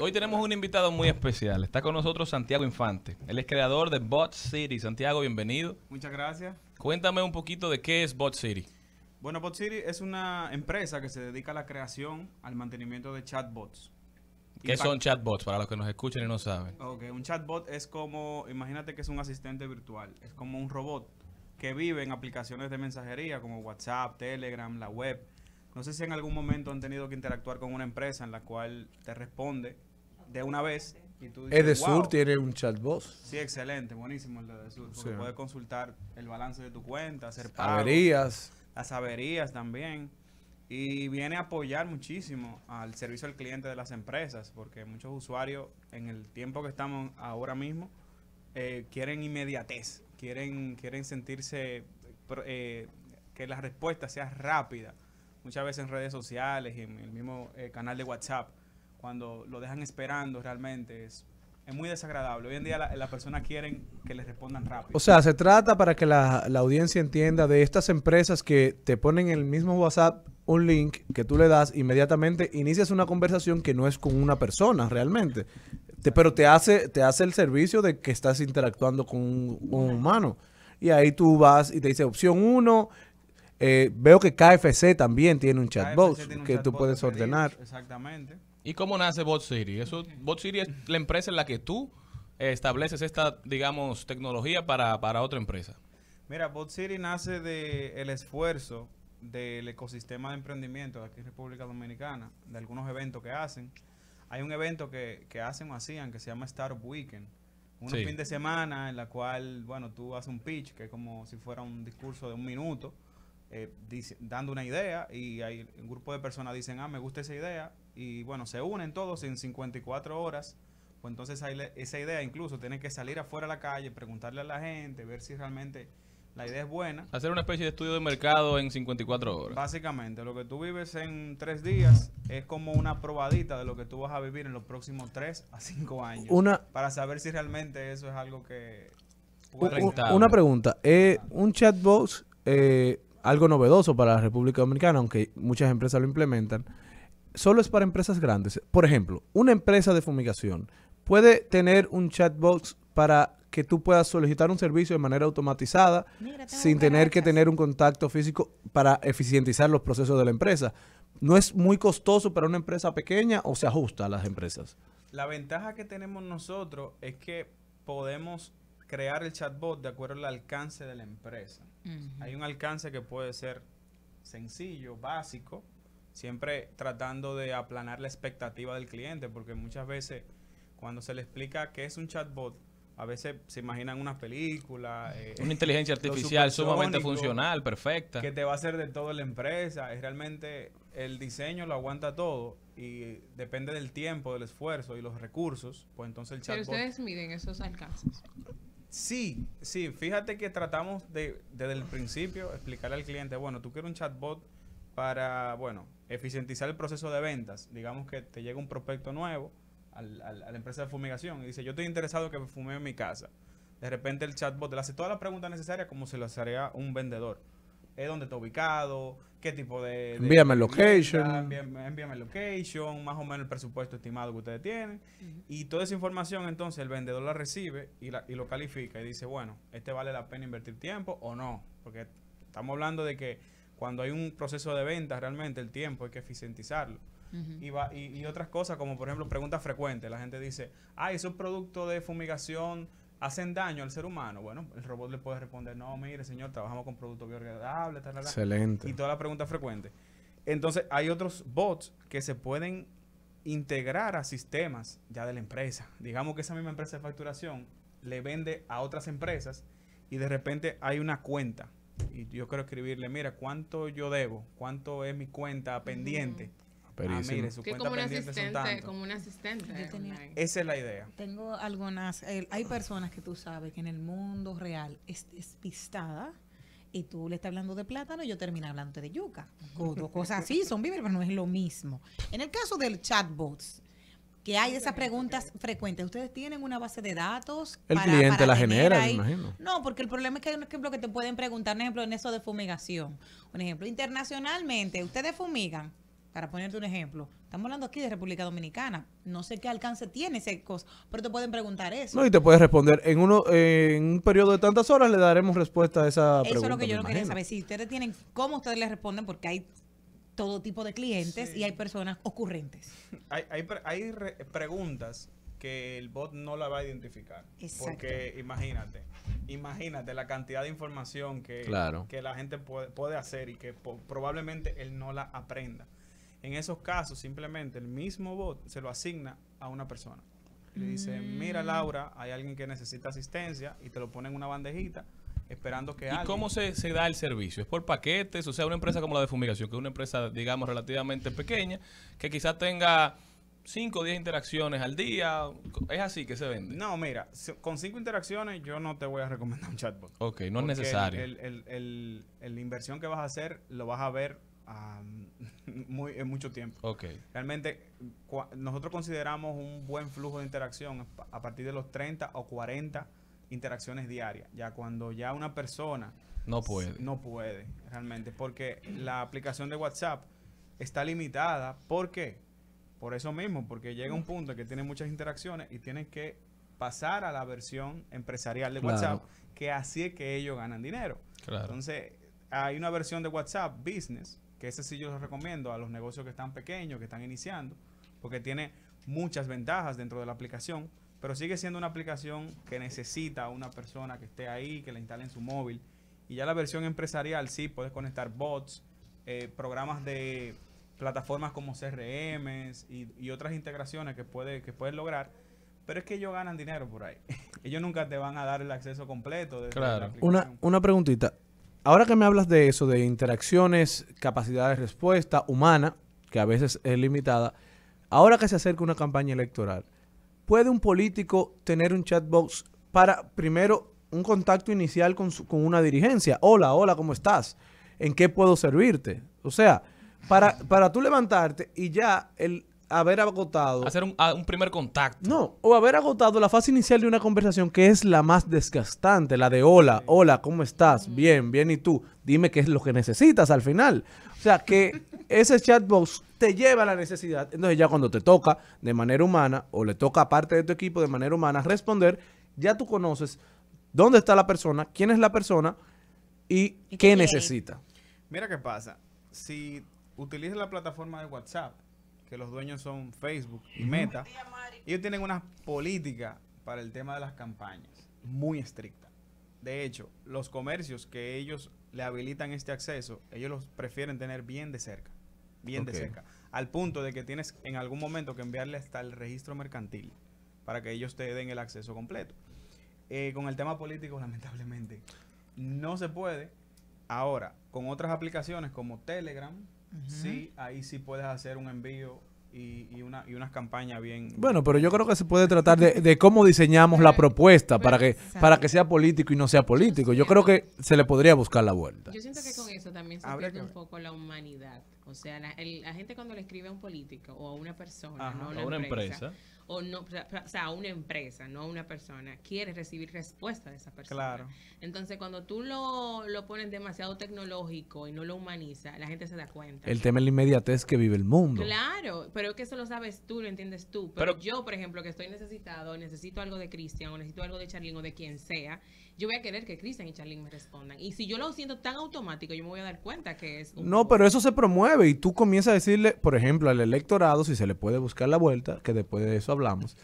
Hoy tenemos un invitado muy especial. Está con nosotros Santiago Infante. Él es creador de Bot City. Santiago, bienvenido. Muchas gracias. Cuéntame un poquito de qué es Bot City. Bueno, Bot City es una empresa que se dedica a la creación, al mantenimiento de chatbots. ¿Qué son chatbots para los que nos escuchan y no saben? Ok, un chatbot es como, imagínate que es un asistente virtual, es como un robot que vive en aplicaciones de mensajería como WhatsApp, Telegram, la web. No sé si en algún momento han tenido que interactuar con una empresa en la cual te responde de una vez. Es de sur tiene un chatbot. Sí, excelente, buenísimo el de sur, Porque puedes consultar el balance de tu cuenta, hacer pagos. Averías. Las averías también. Y viene a apoyar muchísimo al servicio al cliente de las empresas, porque muchos usuarios en el tiempo que estamos ahora mismo eh, quieren inmediatez, quieren, quieren sentirse eh, que la respuesta sea rápida. Muchas veces en redes sociales y en el mismo eh, canal de WhatsApp cuando lo dejan esperando realmente es, es muy desagradable. Hoy en día las la personas quieren que les respondan rápido. O sea, se trata para que la, la, audiencia entienda de estas empresas que te ponen en el mismo WhatsApp un link que tú le das, inmediatamente inicias una conversación que no es con una persona realmente, te, pero te hace, te hace el servicio de que estás interactuando con un, humano. Y ahí tú vas y te dice opción uno, eh, veo que KFC también tiene un chatbot que tú puedes ordenar. Exactamente. ¿Y cómo nace Bot City? Eso, Bot City es la empresa en la que tú estableces esta, digamos, tecnología para, otra empresa. Mira, Bot City nace del el esfuerzo del ecosistema de emprendimiento de aquí en República Dominicana, de algunos eventos que hacen. Hay un evento que, hacen o hacían que se llama Startup Weekend. Un fin de semana en la cual, bueno, tú haces un pitch, que es como si fuera un discurso de un minuto, eh, dando una idea y hay un grupo de personas dicen, ah, me gusta esa idea, y bueno, se unen todos en 54 horas. Pues entonces esa idea, incluso tiene que salir afuera a la calle, preguntarle a la gente, ver si realmente la idea es buena. Hacer una especie de estudio de mercado en 54 horas. Básicamente, lo que tú vives en tres días es como una probadita de lo que tú vas a vivir en los próximos tres a cinco años. Una, para saber si realmente eso es algo que... una pregunta. Eh, un chatbot, eh, algo novedoso para la República Dominicana, aunque muchas empresas lo implementan solo es para empresas grandes. Por ejemplo, una empresa de fumigación puede tener un chatbot para que tú puedas solicitar un servicio de manera automatizada sin tener que tener un contacto físico para eficientizar los procesos de la empresa. No es muy costoso para una empresa pequeña o se ajusta a las empresas. La ventaja que tenemos nosotros es que podemos crear el chatbot de acuerdo al alcance de la empresa. Hay un alcance que puede ser sencillo, básico, siempre tratando de aplanar la expectativa del cliente, porque muchas veces cuando se le explica qué es un chatbot, a veces se imaginan una película. una eh, inteligencia artificial sumamente funcional, perfecta. Que te va a hacer de todo la empresa. Es realmente el diseño lo aguanta todo y depende del tiempo, del esfuerzo y los recursos. Pues entonces el chatbot. Pero ustedes miden esos alcances. Sí, sí. Fíjate que tratamos de, desde el principio explicarle al cliente, bueno, tú quieres un chatbot para, bueno, eficientizar el proceso de ventas. Digamos que te llega un prospecto nuevo al, a la empresa de fumigación y dice, yo estoy interesado en que me fume en mi casa. De repente el chatbot le hace todas las preguntas necesarias como se las haría un vendedor. ¿Es dónde está ubicado? ¿Qué tipo de...? envíame el location. Envíame, el location, más o menos el presupuesto estimado que ustedes tienen. Y toda esa información entonces el vendedor la recibe y, la, y lo califica y dice, bueno, este vale la pena invertir tiempo o no. Porque estamos hablando de que cuando hay un proceso de venta, realmente el tiempo hay que eficientizarlo. y, va, y, otras cosas, como por ejemplo preguntas frecuentes. La gente dice, ah, esos productos de fumigación hacen daño al ser humano. Bueno, el robot le puede responder, no, mire, señor, trabajamos con productos biodegradables, tal, tal, Excelente. Y todas las preguntas frecuentes. Entonces, hay otros bots que se pueden integrar a sistemas ya de la empresa. Digamos que esa misma empresa de facturación le vende a otras empresas y de repente hay una cuenta y yo quiero escribirle, mira, ¿cuánto yo debo? ¿Cuánto es mi cuenta pendiente? Ah, mire, su cuenta son asistente, como un asistente. Esa es la idea. Tengo algunas, eh, hay personas que tú sabes que en el mundo real es pistada y tú le estás hablando de plátano y yo termino hablando de yuca. dos cosas así, son víveres, pero no es lo mismo. En el caso del chatbots, que hay esas preguntas frecuentes. ¿Ustedes tienen una base de datos? El cliente la genera, imagino. No, porque el problema es que hay un ejemplo que te pueden preguntar, un ejemplo, en eso de fumigación. Un ejemplo, internacionalmente, ¿ustedes fumigan? Para ponerte un ejemplo, estamos hablando aquí de República Dominicana. No sé qué alcance tiene ese cosa, pero te pueden preguntar eso. No, y te puedes responder. En uno en un periodo de tantas horas le daremos respuesta a esa pregunta. Eso es lo que yo no quería saber. Si ustedes tienen, cómo ustedes le responden, porque hay todo tipo de clientes y hay personas ocurrentes. Hay, hay, preguntas que el bot no la va a identificar. Porque imagínate, imagínate la cantidad de información que, que la gente puede, puede, hacer y que probablemente él no la aprenda. En esos casos, simplemente el mismo bot se lo asigna a una persona. Le dice, mira mm. Laura, hay alguien que necesita asistencia y te lo pone en una bandejita esperando que... ¿Y cómo se, da el servicio? ¿Es por paquetes? O sea, una empresa como la de fumigación, que es una empresa, digamos, relativamente pequeña, que quizás tenga 5 o 10 interacciones al día, ¿es así que se vende? No, mira, con 5 interacciones yo no te voy a recomendar un chatbot. Ok, no es necesario. El, el, inversión que vas a hacer lo vas a ver muy, en mucho tiempo. Okay. Realmente nosotros consideramos un buen flujo de interacción a partir de los 30 o 40 interacciones diarias. Ya cuando ya una persona... No puede. No puede, realmente, porque la aplicación de WhatsApp está limitada. ¿Por qué? Por eso mismo, porque llega un punto que tiene muchas interacciones y tienen que pasar a la versión empresarial de WhatsApp, que así es que ellos ganan dinero. Entonces, hay una versión de WhatsApp Business, que ese sí yo lo recomiendo a los negocios que están pequeños, que están iniciando, porque tiene muchas ventajas dentro de la aplicación pero sigue siendo una aplicación que necesita una persona que esté ahí, que la instale en su móvil. Y ya la versión empresarial, sí, puedes conectar bots, eh, programas de plataformas como CRMs y, otras integraciones que, que puedes lograr. Pero es que ellos ganan dinero por ahí. ellos nunca te van a dar el acceso completo. claro. una, una preguntita. Ahora que me hablas de eso, de interacciones, capacidad de respuesta humana, que a veces es limitada, ahora que se acerca una campaña electoral, ¿Puede un político tener un chatbox para, primero, un contacto inicial con, con una dirigencia? Hola, hola, ¿cómo estás? ¿En qué puedo servirte? O sea, para, para tú levantarte y ya el, haber agotado. Hacer ah, un, primer contacto. No, o haber agotado la fase inicial de una conversación que es la más desgastante, la de hola, hola, ¿cómo estás? Mm. Bien, bien, ¿y tú? Dime qué es lo que necesitas al final. O sea, que ese chatbox te lleva a la necesidad. Entonces ya cuando te toca de manera humana o le toca a parte de tu equipo de manera humana responder, ya tú conoces dónde está la persona, quién es la persona y qué necesita. Mira qué pasa. Si utilizas la plataforma de WhatsApp, que los dueños son Facebook y Meta, ellos tienen una política para el tema de las campañas muy estricta. De hecho, los comercios que ellos le habilitan este acceso, ellos los prefieren tener bien de cerca, bien de cerca, al punto de que tienes en algún momento que enviarle hasta el registro mercantil para que ellos te den el acceso completo. Eh, con el tema político, lamentablemente, no se puede. Ahora, con otras aplicaciones como Telegram, sí, ahí sí puedes hacer un envío y, y, una, y unas campañas bien... Bueno, pero yo creo que se puede tratar de, cómo diseñamos la eh, propuesta para que, para que sea político y no sea político. Yo creo que se le podría buscar la vuelta. Yo siento que con eso también se pierde un poco la humanidad. O sea, la, gente cuando le escribe a un político o a una persona, ¿no? a una, empresa o no, o sea, una empresa, no una persona, quiere recibir respuesta de esa persona. Claro. Entonces, cuando tú lo, lo pones demasiado tecnológico y no lo humaniza, la gente se da cuenta. El tema es la inmediatez que vive el mundo. Claro, pero es que eso lo sabes tú, lo entiendes tú. Pero, yo, por ejemplo, que estoy necesitado, necesito algo de Cristian o necesito algo de Charlín o de quien sea, yo voy a querer que Cristian y Charlín me respondan. Y si yo lo siento tan automático, yo me voy a dar cuenta que es... Un no, pero eso se promueve y tú comienzas a decirle, por ejemplo, al electorado, si se le puede buscar la vuelta, que después de eso hablamos.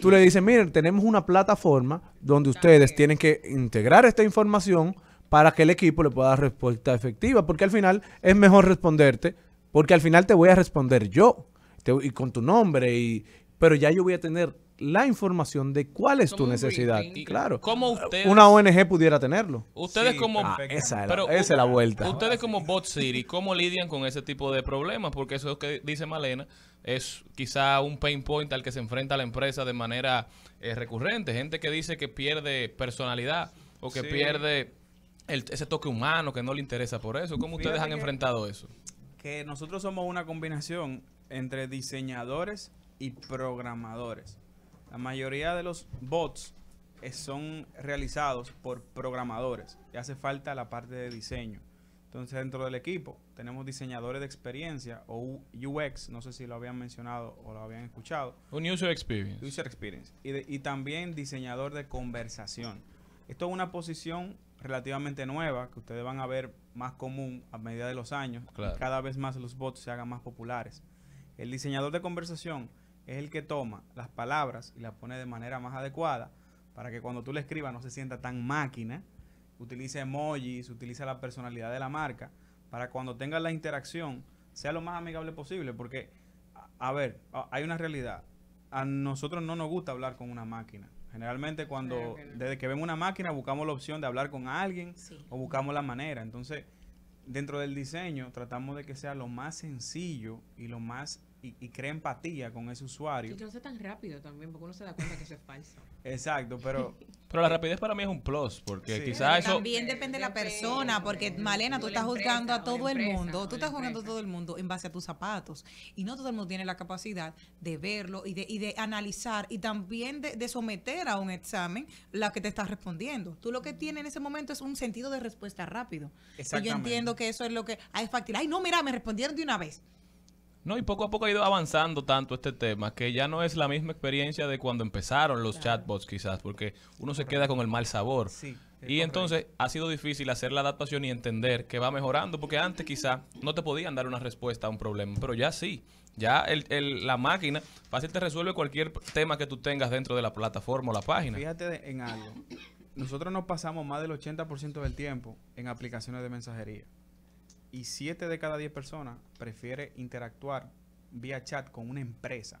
Tú le dices, miren, tenemos una plataforma donde ustedes tienen que integrar esta información para que el equipo le pueda dar respuesta efectiva, porque al final es mejor responderte, porque al final te voy a responder yo, y con tu nombre, y, pero ya yo voy a tener la información de cuál es tu necesidad. claro. una ONG pudiera tenerlo. Ustedes como... esa, es la vuelta. Ustedes como Bot City, ¿cómo lidian con ese tipo de problemas? Porque eso es lo que dice Malena es quizá un pain point al que se enfrenta la empresa de manera eh, recurrente. Gente que dice que pierde personalidad o que pierde ese toque humano que no le interesa por eso. ¿Cómo ustedes han enfrentado eso? Que nosotros somos una combinación entre diseñadores y programadores. La mayoría de los bots eh, son realizados por programadores y hace falta la parte de diseño. Entonces, dentro del equipo, tenemos diseñadores de experiencia o UX, no sé si lo habían mencionado o lo habían escuchado. Un user experience. User experience. Y, también diseñador de conversación. Esto es una posición relativamente nueva que ustedes van a ver más común a medida de los años. Cada vez más los bots se hagan más populares. El diseñador de conversación es el que toma las palabras y las pone de manera más adecuada para que cuando tú le escribas no se sienta tan máquina. Utiliza emojis, utiliza la personalidad de la marca para cuando tenga la interacción sea lo más amigable posible, porque, a, ver, hay una realidad. A nosotros no nos gusta hablar con una máquina. Generalmente cuando, desde que vemos una máquina, buscamos la opción de hablar con alguien o buscamos la manera. Entonces, dentro del diseño, tratamos de que sea lo más sencillo y lo más y, y, crea empatía con ese usuario. Y que no sea tan rápido también, porque uno se da cuenta que eso es falso. Exacto, pero... pero la rapidez para mí es un plus, porque quizás eso... También depende de la persona, porque Malena, tú estás juzgando a todo el mundo, tú estás juzgando a todo el mundo en base a tus zapatos, y no todo el mundo tiene la capacidad de verlo y de, y de analizar y también de, someter a un examen la que te está respondiendo. Tú lo que tienes en ese momento es un sentido de respuesta rápido. Y yo entiendo que eso es lo que... hay es Ay, no, mira, me respondieron de una vez. No, y poco a poco ha ido avanzando tanto este tema que ya no es la misma experiencia de cuando empezaron los chatbots quizás, porque uno se queda con el mal sabor. y entonces ha sido difícil hacer la adaptación y entender que va mejorando, porque antes quizás no te podían dar una respuesta a un problema, pero ya sí. Ya el, la máquina fácil te resuelve cualquier tema que tú tengas dentro de la plataforma o la página. Fíjate en algo. Nosotros nos pasamos más del 80% del tiempo en aplicaciones de mensajería y 7 de cada 10 personas prefiere interactuar vía chat con una empresa.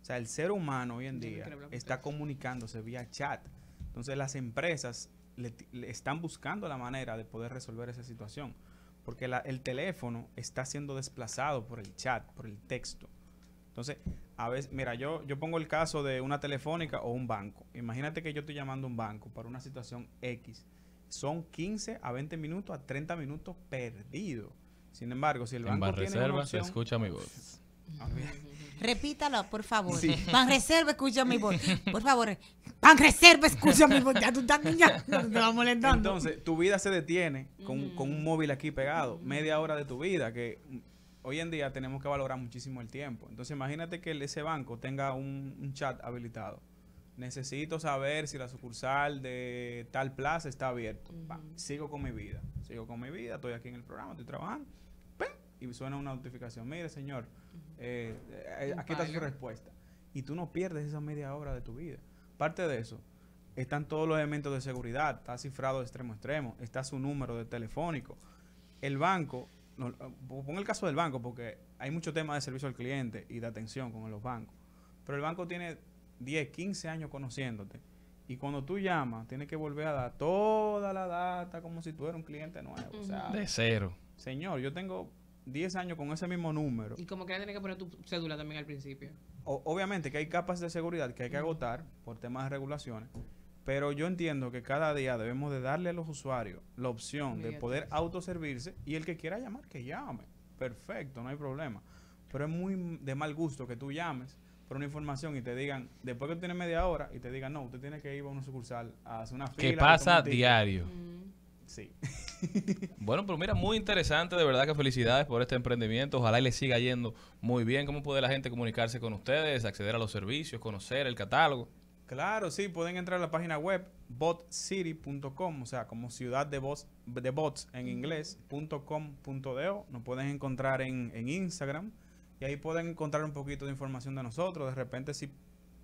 O sea, el ser humano hoy en día está comunicándose vía chat. Entonces las empresas le, están buscando la manera de poder resolver esa situación. Porque el teléfono está siendo desplazado por el chat, por el texto. Entonces, a veces, mira, yo, yo pongo el caso de una telefónica o un banco. Imagínate que yo estoy llamando a un banco para una situación X son 15 a 20 minutos a 30 minutos perdidos. Sin embargo, si el banco tiene reserva, una se escucha mi voz. Ah, Repítalo, por favor. Pan reserva, escucha mi voz. Por favor. Pan reserva, escucha mi voz. Ya tú estás te vas molestando. Entonces, tu vida se detiene con, mm. un móvil aquí pegado. Mm. Media hora de tu vida que hoy en día tenemos que valorar muchísimo el tiempo. Entonces, imagínate que ese banco tenga un chat habilitado necesito saber si la sucursal de tal plaza está abierta. Sigo con mi vida, sigo con mi vida, estoy aquí en el programa, estoy trabajando. Y suena una notificación, mire señor, eh, eh, aquí está su respuesta. Y tú no pierdes esa media hora de tu vida. Parte de eso, están todos los elementos de seguridad, está cifrado de extremo a extremo, está su número de telefónico. El banco, eh, pongo el caso del banco porque hay mucho tema de servicio al cliente y de atención con los bancos, pero el banco tiene 10, 15 años conociéndote. Y cuando tú llamas, tienes que volver a dar toda la data como si tú eras un cliente nuevo. o sea, de cero. Señor, yo tengo 10 años con ese mismo número. Y como que tiene que poner tu cédula también al principio. obviamente que hay capas de seguridad que hay que agotar por temas de regulaciones. Pero yo entiendo que cada día debemos de darle a los usuarios la opción de poder autoservirse y el que quiera llamar, que llame. Perfecto, no hay problema. Pero es muy de mal gusto que tú llames una información y te digan, después que tiene tienes media hora, y te digan, no, usted tiene que ir a una sucursal a hacer una fila. ¿Qué pasa diario? Mm. Sí. bueno, pero mira, muy interesante, de verdad que felicidades por este emprendimiento. Ojalá y le siga yendo muy bien. ¿Cómo puede la gente comunicarse con ustedes, acceder a los servicios, conocer el catálogo? Claro, sí, pueden entrar a la página web botcity.com, o sea, como ciudad de, bots, de bots en inglés, punto o Nos pueden encontrar en, en Instagram, y ahí pueden encontrar un poquito de información de nosotros. De repente si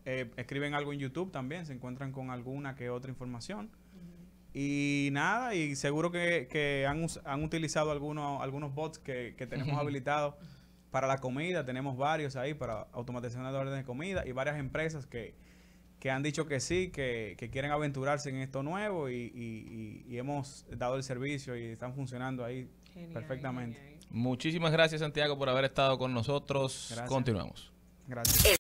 eh, escriben algo en YouTube también, se encuentran con alguna que otra información. Y nada, y seguro que, han, utilizado algunos, algunos bots que, tenemos habilitados para la comida. Tenemos varios ahí para automatización de órdenes de comida y varias empresas que, han dicho que sí, que, quieren aventurarse en esto nuevo y hemos dado el servicio y están funcionando ahí perfectamente. Muchísimas gracias, Santiago, por haber estado con nosotros. Continuamos. Gracias.